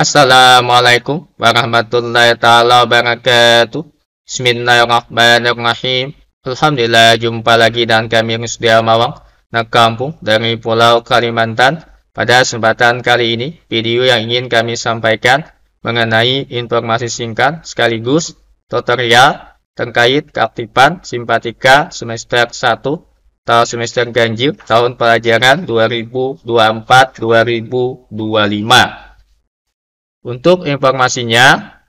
Assalamualaikum warahmatullahi taala wabarakatuh. Bismillahirrahmanirrahim. Alhamdulillah jumpa lagi dengan kami yang sudah Mawang, nak kampung dari Pulau Kalimantan. Pada kesempatan kali ini, video yang ingin kami sampaikan mengenai informasi singkat sekaligus tutorial terkait keaktifan simpatika semester 1 atau semester ganjil tahun pelajaran 2024-2025. Untuk informasinya,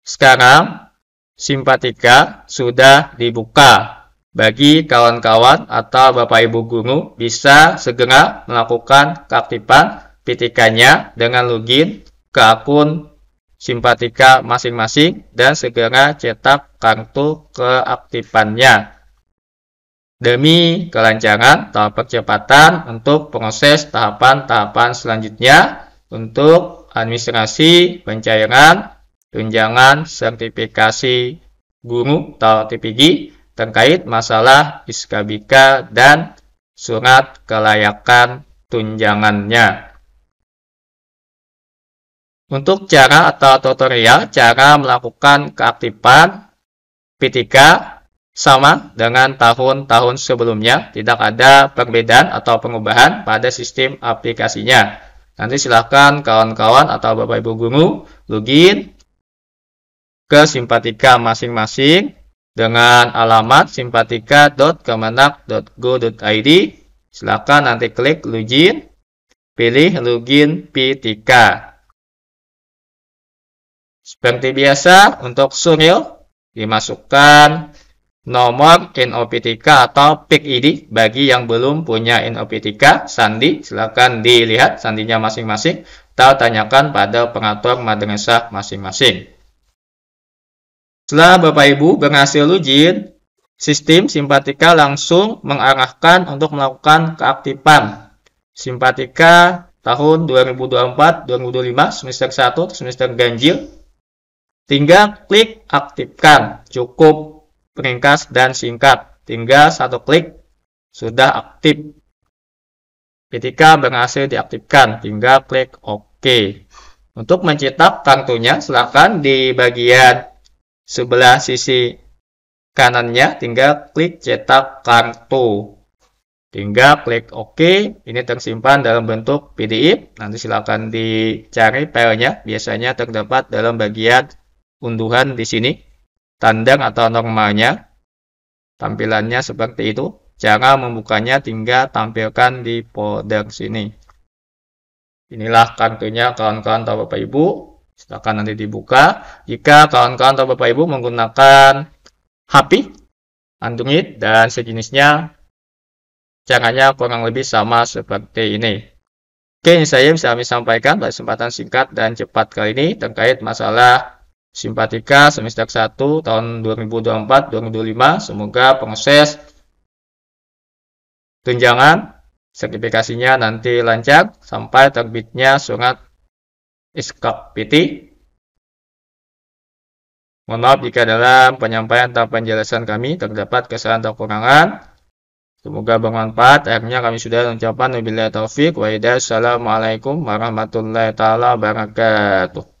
sekarang simpatika sudah dibuka. Bagi kawan-kawan atau Bapak Ibu guru bisa segera melakukan keaktifan PTK-nya dengan login ke akun simpatika masing-masing dan segera cetak kartu keaktifannya demi kelancaran atau percepatan untuk proses tahapan-tahapan selanjutnya untuk administrasi, pencairan, tunjangan, sertifikasi guru atau TPG terkait masalah iskabika dan surat kelayakan tunjangannya. Untuk cara atau tutorial, cara melakukan keaktifan P3 sama dengan tahun-tahun sebelumnya, tidak ada perbedaan atau pengubahan pada sistem aplikasinya. Nanti silahkan kawan-kawan atau Bapak Ibu guru login ke simpatika masing-masing dengan alamat simpatika.kemenak.go.id. Silahkan nanti klik login, pilih login ptk Seperti biasa, untuk sunil dimasukkan nomor nop atau PIK ID bagi yang belum punya nop sandi silakan dilihat sandinya masing-masing atau tanyakan pada pengatur madrasah masing-masing setelah Bapak Ibu berhasil ujian sistem simpatika langsung mengarahkan untuk melakukan keaktifan simpatika tahun 2024 2025 semester 1 semester ganjil tinggal klik aktifkan cukup ringkas dan singkat. Tinggal satu klik sudah aktif. Ketika berhasil diaktifkan, tinggal klik OK. Untuk mencetak kartunya, silakan di bagian sebelah sisi kanannya, tinggal klik cetak kartu. Tinggal klik OK, ini tersimpan dalam bentuk PDF. Nanti silakan dicari filenya, biasanya terdapat dalam bagian unduhan di sini tandang atau normalnya. Tampilannya seperti itu. Cara membukanya tinggal tampilkan di folder sini. Inilah kartunya kawan-kawan atau Bapak Ibu. Silahkan nanti dibuka. Jika kawan-kawan atau Bapak Ibu menggunakan HP, Android, dan sejenisnya, caranya kurang lebih sama seperti ini. Oke, ini saya bisa kami sampaikan pada kesempatan singkat dan cepat kali ini terkait masalah simpatika semester 1 tahun 2024-2025. Semoga proses tunjangan sertifikasinya nanti lancar sampai terbitnya surat iskap PT. Mohon maaf jika dalam penyampaian atau penjelasan kami terdapat kesalahan atau kekurangan. Semoga bermanfaat. Akhirnya kami sudah mengucapkan wabillahi taufik wa hidayah. Assalamualaikum warahmatullahi taala wabarakatuh.